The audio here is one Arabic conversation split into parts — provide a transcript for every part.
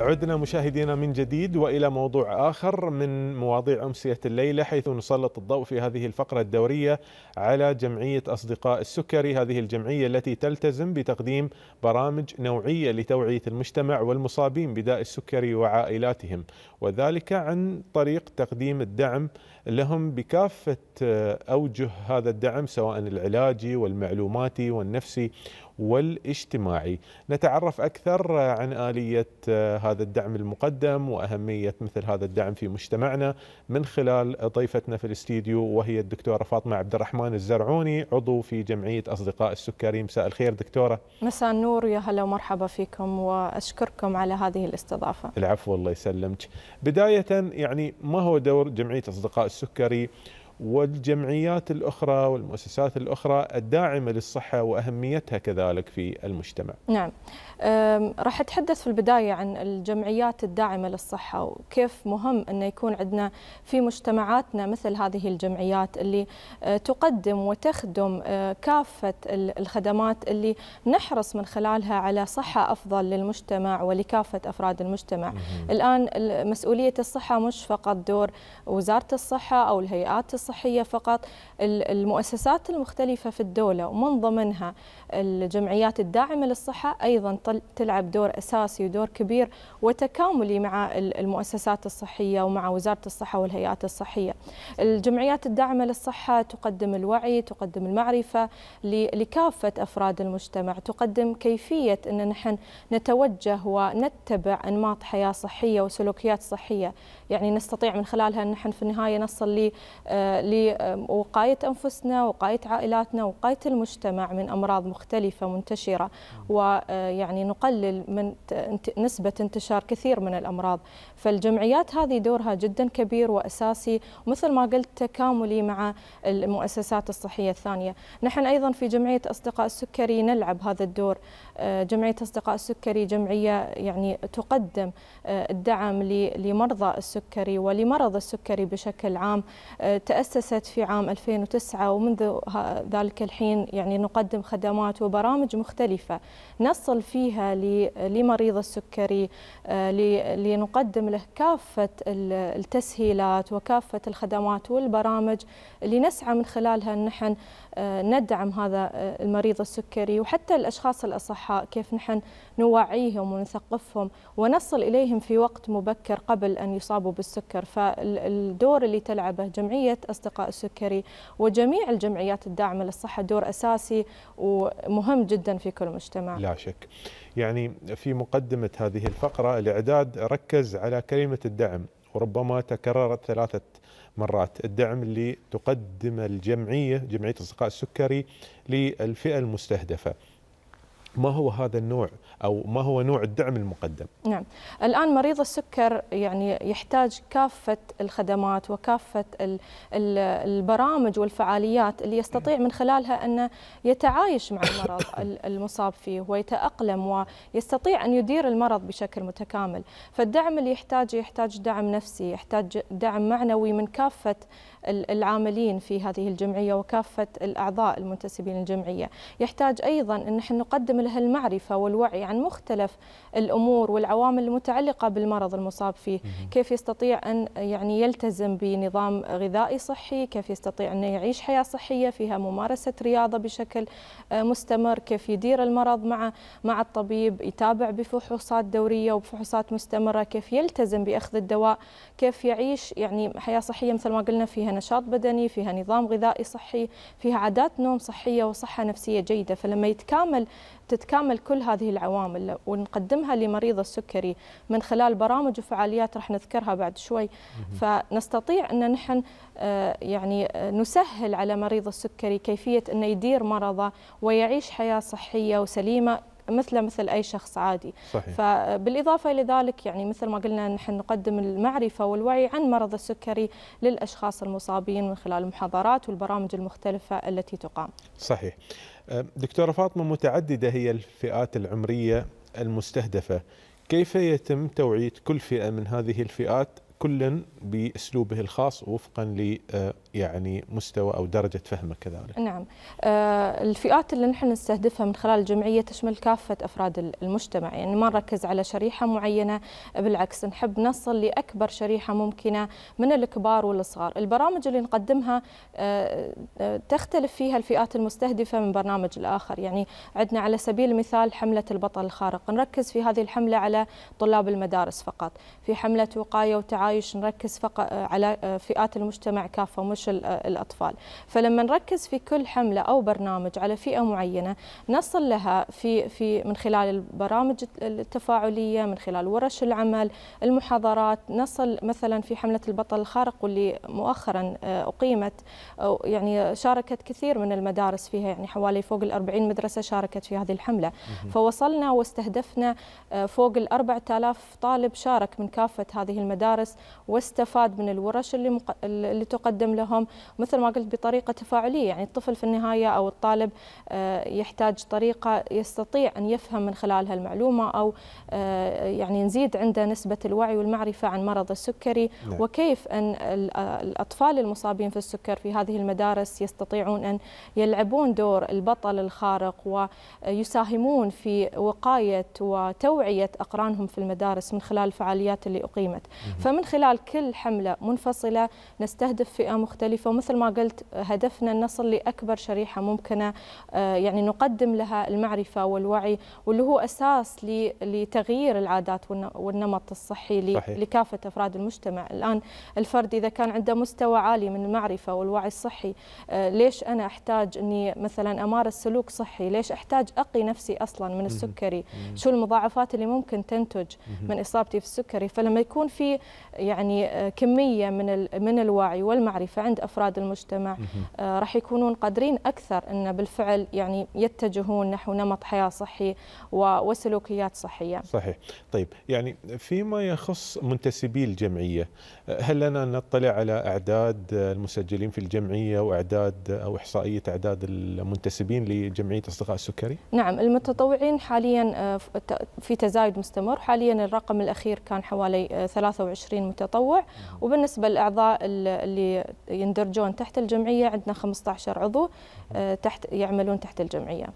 عدنا مشاهدينا من جديد والى موضوع اخر من مواضيع امسيه الليله حيث نسلط الضوء في هذه الفقره الدوريه على جمعيه اصدقاء السكري، هذه الجمعيه التي تلتزم بتقديم برامج نوعيه لتوعيه المجتمع والمصابين بداء السكري وعائلاتهم، وذلك عن طريق تقديم الدعم لهم بكافه اوجه هذا الدعم سواء العلاجي والمعلوماتي والنفسي والاجتماعي نتعرف أكثر عن آلية آه، هذا الدعم المقدم وأهمية مثل هذا الدعم في مجتمعنا من خلال ضيفتنا في الاستديو وهي الدكتورة فاطمة عبد الرحمن الزرعوني عضو في جمعية أصدقاء السكري مساء الخير دكتورة مساء النور يا هلا ومرحبا فيكم وأشكركم على هذه الاستضافة العفو الله يسلمك بداية يعني ما هو دور جمعية أصدقاء السكري والجمعيات الأخرى والمؤسسات الأخرى الداعمة للصحة وأهميتها كذلك في المجتمع نعم راح أتحدث في البداية عن الجمعيات الداعمة للصحة وكيف مهم أن يكون عندنا في مجتمعاتنا مثل هذه الجمعيات اللي أه، تقدم وتخدم أه، كافة الخدمات اللي نحرص من خلالها على صحة أفضل للمجتمع ولكافة أفراد المجتمع الآن مسؤولية الصحة مش فقط دور وزارة الصحة أو الهيئات الصحة الصحية فقط المؤسسات المختلفة في الدولة ومن ضمنها الجمعيات الداعمة للصحة أيضا تلعب دور أساسي ودور كبير وتكاملي مع المؤسسات الصحية ومع وزارة الصحة والهيئات الصحية الجمعيات الداعمة للصحة تقدم الوعي تقدم المعرفة لكافة أفراد المجتمع تقدم كيفية أن نحن نتوجه ونتبع أنماط حياة صحية وسلوكيات صحية يعني نستطيع من خلالها أن نحن في النهاية نصل لوقاية أنفسنا وقاية عائلاتنا وقاية المجتمع من أمراض مختلفة منتشرة ويعني نقلل من نسبة انتشار كثير من الأمراض فالجمعيات هذه دورها جدا كبير وأساسي مثل ما قلت تكاملي مع المؤسسات الصحية الثانية نحن أيضا في جمعية أصدقاء السكري نلعب هذا الدور جمعية أصدقاء السكري جمعية يعني تقدم آه، الدعم لمرضى السكري ولمرض السكري بشكل عام آه، تأسست في عام 2009 ومنذ ذلك الحين يعني نقدم خدمات وبرامج مختلفة نصل فيها لمريض السكري آه، لنقدم له كافة التسهيلات وكافة الخدمات والبرامج اللي نسعى من خلالها نحن ندعم هذا آه، المريض السكري وحتى الأشخاص الأصحاء كيف نحن نوعيهم ونثقفهم ونصل إليهم في وقت مبكر قبل أن يصابوا بالسكر فالدور اللي تلعبه جمعية أصدقاء السكري وجميع الجمعيات الداعمة للصحة دور أساسي ومهم جدا في كل مجتمع لا شك يعني في مقدمة هذه الفقرة الإعداد ركز على كلمة الدعم وربما تكررت ثلاثة مرات الدعم اللي تقدمه الجمعية جمعية أصدقاء السكري للفئة المستهدفة ما هو هذا النوع او ما هو نوع الدعم المقدم؟ نعم، الان مريض السكر يعني يحتاج كافه الخدمات وكافه البرامج والفعاليات اللي يستطيع من خلالها انه يتعايش مع المرض المصاب فيه ويتاقلم ويستطيع ان يدير المرض بشكل متكامل، فالدعم اللي يحتاجه يحتاج دعم نفسي، يحتاج دعم معنوي من كافه العاملين في هذه الجمعيه وكافه الاعضاء المنتسبين للجمعيه، يحتاج ايضا ان نحن نقدم تحتملها المعرفة والوعي عن مختلف الأمور والعوامل المتعلقة بالمرض المصاب فيه كيف يستطيع أن يعني يلتزم بنظام غذائي صحي كيف يستطيع أن يعيش حياة صحية فيها ممارسة رياضة بشكل آه، مستمر كيف يدير المرض مع مع الطبيب يتابع بفحوصات دورية وبفحوصات مستمرة كيف يلتزم بأخذ الدواء كيف يعيش يعني حياة صحية مثل ما قلنا فيها نشاط بدني فيها نظام غذائي صحي فيها عادات نوم صحية وصحة نفسية جيدة فلما يتكامل تتكامل كل هذه العوامل ونقدمها لمريض السكري من خلال برامج وفعاليات راح نذكرها بعد شوي فنستطيع ان نحن آه، يعني آه، نسهل على مريض السكري كيفيه انه يدير مرضه ويعيش حياه صحيه وسليمه مثله مثل اي شخص عادي صحيح. فبالاضافه الى ذلك يعني مثل ما قلنا نحن نقدم المعرفه والوعي عن مرض السكري للاشخاص المصابين من خلال المحاضرات والبرامج المختلفه التي تقام صحيح دكتورة فاطمة متعددة هي الفئات العمرية المستهدفة كيف يتم توعية كل فئة من هذه الفئات كل بأسلوبه الخاص وفقا يعني مستوى او درجه فهمك كذلك. نعم. آه، الفئات اللي نحن نستهدفها من خلال الجمعيه تشمل كافه افراد المجتمع، يعني ما نركز على شريحه معينه، بالعكس نحب نصل لاكبر شريحه ممكنه من الكبار والصغار. البرامج اللي نقدمها آه، آه، تختلف فيها الفئات المستهدفه من برنامج لاخر، يعني عندنا على سبيل المثال حمله البطل الخارق، نركز في هذه الحمله على طلاب المدارس فقط. في حمله وقايه وتعايش نركز فقط على فئات المجتمع كافه وهوش الأطفال فلما نركز في كل حملة أو برنامج على فئة معينة نصل لها في, في من خلال البرامج التفاعلية من خلال ورش العمل المحاضرات نصل مثلا في حملة البطل الخارق واللي مؤخرا آه، أقيمت يعني شاركت كثير من المدارس فيها يعني حوالي فوق ال 40 مدرسة شاركت في هذه الحملة فوصلنا واستهدفنا آه، فوق ال 4000 طالب شارك من كافة هذه المدارس واستفاد من الورش اللي, اللي تقدم له لهم مثل ما قلت بطريقة تفاعلية يعني الطفل في النهاية أو الطالب آه، يحتاج طريقة يستطيع أن يفهم من خلالها المعلومة أو آه، يعني نزيد عنده نسبة الوعي والمعرفة عن مرض السكري نعم. وكيف أن الأطفال المصابين في السكر في هذه المدارس يستطيعون أن يلعبون دور البطل الخارق ويساهمون في وقاية وتوعية أقرانهم في المدارس من خلال الفعاليات اللي أقيمت فمن خلال كل حملة منفصلة نستهدف فئة مختلفة مختلفة ومثل ما قلت هدفنا نصل لأكبر شريحة ممكنة آه، يعني نقدم لها المعرفة والوعي واللي هو أساس لتغيير العادات والنمط الصحي صحيح. لكافة أفراد المجتمع الآن الفرد إذا كان عنده مستوى عالي من المعرفة والوعي الصحي آه، ليش أنا أحتاج أني مثلا أمارس سلوك صحي ليش أحتاج أقي نفسي أصلا من السكري شو المضاعفات اللي ممكن تنتج من إصابتي في السكري فلما يكون في يعني آه، كمية من من الوعي والمعرفة عند افراد المجتمع آه راح يكونون قادرين اكثر ان بالفعل يعني يتجهون نحو نمط حياه صحي وسلوكيات صحيه. صحيح، طيب يعني فيما يخص منتسبي الجمعيه هل لنا نطلع على اعداد المسجلين في الجمعيه واعداد او احصائيه اعداد المنتسبين لجمعيه اصدقاء السكري؟ نعم المتطوعين حاليا آه، في تزايد مستمر، حاليا الرقم الاخير كان حوالي 23 آه، متطوع وبالنسبه لاعضاء اللي يندرجون تحت الجمعية عندنا 15 عضو آه، تحت يعملون تحت الجمعية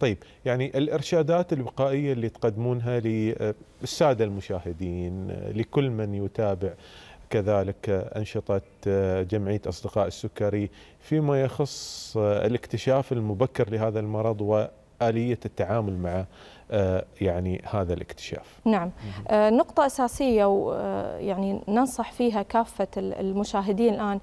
طيب يعني الإرشادات الوقائية اللي تقدمونها للسادة المشاهدين لكل من يتابع كذلك أنشطة آه، جمعية أصدقاء السكري فيما يخص آه، الاكتشاف المبكر لهذا المرض وآلية التعامل معه آه، يعني هذا الاكتشاف نعم آه، نقطة أساسية ويعني آه، ننصح فيها كافة المشاهدين الآن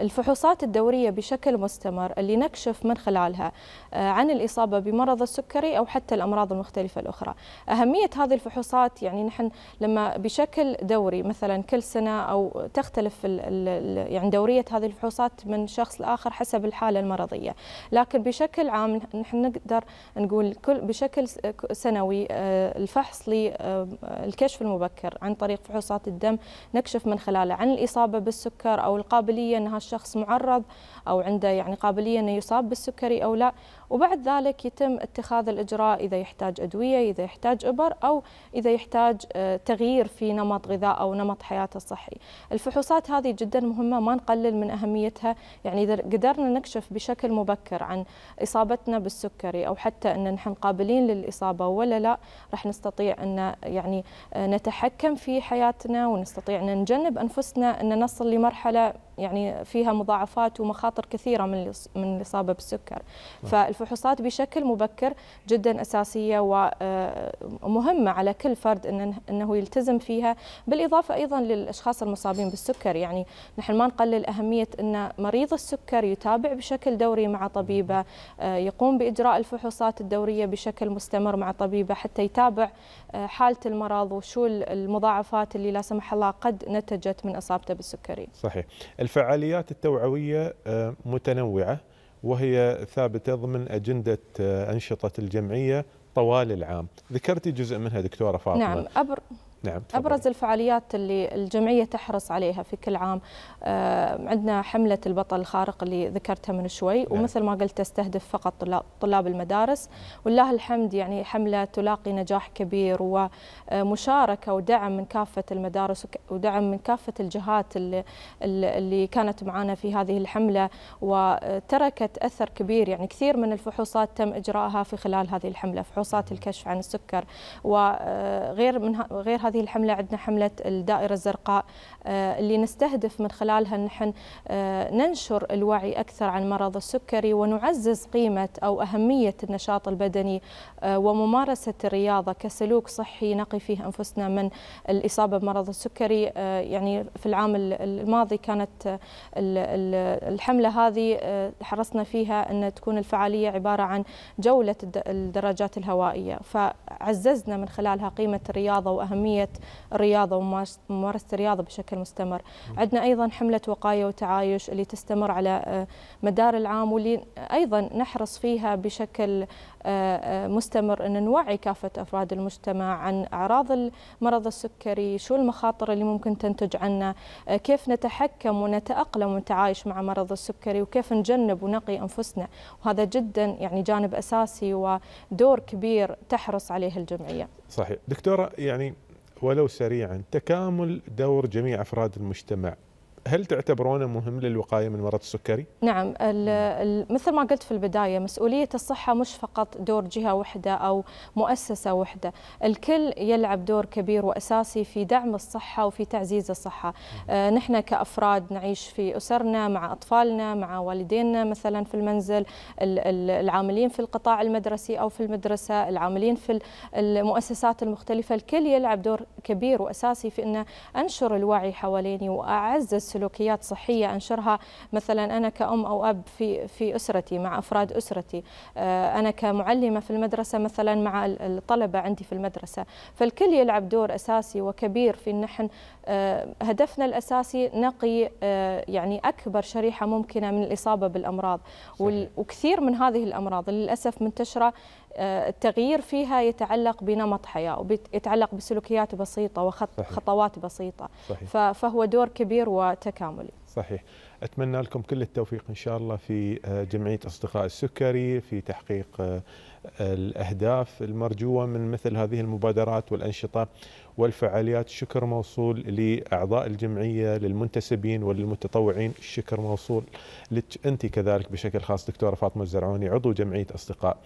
الفحوصات الدورية بشكل مستمر اللي نكشف من خلالها عن الإصابة بمرض السكري أو حتى الأمراض المختلفة الأخرى أهمية هذه الفحوصات يعني نحن لما بشكل دوري مثلا كل سنة أو تختلف يعني دورية هذه الفحوصات من شخص لآخر حسب الحالة المرضية لكن بشكل عام نحن نقدر نقول كل بشكل سنوي آه، الفحص للكشف المبكر عن طريق فحوصات الدم نكشف من خلاله عن الإصابة بالسكر أو القابلية أن الشخص معرض أو عنده يعني قابلية أنه يصاب بالسكري أو لا وبعد ذلك يتم اتخاذ الإجراء إذا يحتاج أدوية إذا يحتاج إبر أو إذا يحتاج آه، تغيير في نمط غذاء أو نمط حياته الصحي الفحوصات هذه جدا مهمة ما نقلل من أهميتها يعني إذا قدرنا نكشف بشكل مبكر عن إصابتنا بالسكري أو حتى أن نحن قابلين للإصابة ولا لا راح نستطيع أن يعني آه، نتحكم في حياتنا ونستطيع أن نجنب أنفسنا أن نصل لمرحلة يعني فيها مضاعفات ومخاطر كثيرة من من الإصابة بالسكر ف الفحوصات بشكل مبكر جدا أساسية ومهمة آه، على كل فرد أنه يلتزم فيها بالإضافة أيضا للأشخاص المصابين بالسكر يعني نحن ما نقلل أهمية أن مريض السكر يتابع بشكل دوري مع طبيبه آه، يقوم بإجراء الفحوصات الدورية بشكل مستمر مع طبيبه حتى يتابع آه، حالة المرض وشو المضاعفات اللي لا سمح الله قد نتجت من إصابته بالسكري صحيح الفعاليات التوعوية متنوعة وهي ثابته ضمن اجنده آه، انشطه الجمعيه طوال العام ذكرتي جزء منها دكتوره فاطمه نعم أبر نعم فضل. أبرز الفعاليات اللي الجمعية تحرص عليها في كل عام آه، عندنا حملة البطل الخارق اللي ذكرتها من شوي نعم. ومثل ما قلت تستهدف فقط طلاب المدارس والله الحمد يعني حملة تلاقي نجاح كبير ومشاركة آه، ودعم من كافة المدارس ودعم من كافة الجهات اللي, اللي كانت معنا في هذه الحملة وتركت أثر كبير يعني كثير من الفحوصات تم إجراءها في خلال هذه الحملة فحوصات الكشف عن السكر وغير آه، من غير هذه هذه الحملة عندنا حملة الدائرة الزرقاء آه، اللي نستهدف من خلالها نحن آه، ننشر الوعي أكثر عن مرض السكري ونعزز قيمة أو أهمية النشاط البدني آه، وممارسة الرياضة كسلوك صحي نقي فيه أنفسنا من الإصابة بمرض السكري يعني في العام الماضي كانت الحملة هذه حرصنا فيها أن تكون الفعالية عبارة عن جولة الدراجات الهوائية فعززنا من خلالها قيمة الرياضة وأهمية تقوية الرياضة وممارسة الرياضة بشكل مستمر عندنا أيضا حملة وقاية وتعايش اللي تستمر على آه، مدار العام واللي أيضا نحرص فيها بشكل آه، آه، مستمر أن نوعي كافة أفراد المجتمع عن أعراض المرض السكري شو المخاطر اللي ممكن تنتج عنه كيف نتحكم ونتأقلم ونتعايش مع مرض السكري وكيف نجنب ونقي أنفسنا وهذا جدا يعني جانب أساسي ودور كبير تحرص عليه الجمعية صحيح دكتورة يعني ولو سريعا تكامل دور جميع افراد المجتمع هل تعتبرونه مهم للوقايه من مرض السكري؟ نعم مثل ما قلت في البدايه مسؤوليه الصحه مش فقط دور جهه واحده او مؤسسه واحده، الكل يلعب دور كبير واساسي في دعم الصحه وفي تعزيز الصحه. آه، نحن كافراد نعيش في اسرنا مع اطفالنا مع والدينا مثلا في المنزل، العاملين في القطاع المدرسي او في المدرسه، العاملين في المؤسسات المختلفه، الكل يلعب دور كبير واساسي في انه انشر الوعي حواليني واعزز سلوكيات صحيه انشرها مثلا انا كأم او اب في في اسرتي مع افراد اسرتي آه، انا كمعلمه في المدرسه مثلا مع الطلبه عندي في المدرسه فالكل يلعب دور اساسي وكبير في نحن آه، هدفنا الاساسي نقي آه، يعني اكبر شريحه ممكنه من الاصابه بالامراض صحيح. وكثير من هذه الامراض للاسف منتشره آه، التغيير فيها يتعلق بنمط حياة ويتعلق بسلوكيات بسيطة وخطوات بسيطة صحيح. فهو دور كبير وتكاملي صحيح أتمنى لكم كل التوفيق إن شاء الله في آه، جمعية أصدقاء السكري في تحقيق آه، الأهداف المرجوة من مثل هذه المبادرات والأنشطة والفعاليات الشكر موصول لأعضاء الجمعية للمنتسبين وللمتطوعين الشكر موصول لك أنت كذلك بشكل خاص دكتورة فاطمة الزرعوني عضو جمعية أصدقاء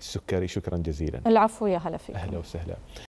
السكري شكرا جزيلا العفو يا هلا فيك أهلا وسهلا